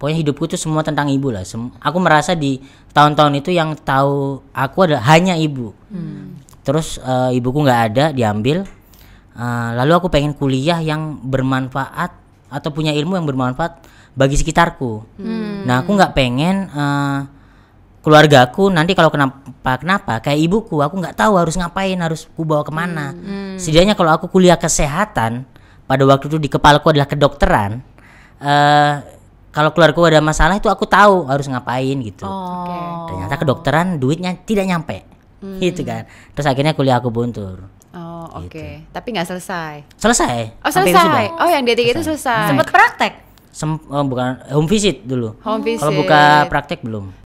pokoknya hidupku itu semua tentang ibu lah Sem aku merasa di tahun-tahun itu yang tahu aku ada hanya ibu hmm. terus uh, ibuku nggak ada diambil uh, lalu aku pengen kuliah yang bermanfaat atau punya ilmu yang bermanfaat bagi sekitarku hmm. nah aku nggak pengen uh, eh, aku nanti kalau kenapa kenapa kayak ibuku aku nggak tahu harus ngapain harus ku bawa kemana hmm, hmm. setidaknya kalau aku kuliah kesehatan pada waktu itu di kepalaku adalah kedokteran kalau keluarga ada masalah itu aku tahu harus ngapain gitu. Oh. Okay. Ternyata kedokteran duitnya tidak nyampe. Hmm. Gitu kan. Terus akhirnya kuliah aku buntur. Oh, oke. Okay. Gitu. Tapi nggak selesai. Selesai. Oh, selesai. Oh, yang d itu selesai. Sempat praktek? Sem oh, bukan home visit dulu. Home visit. Kalau buka praktek belum.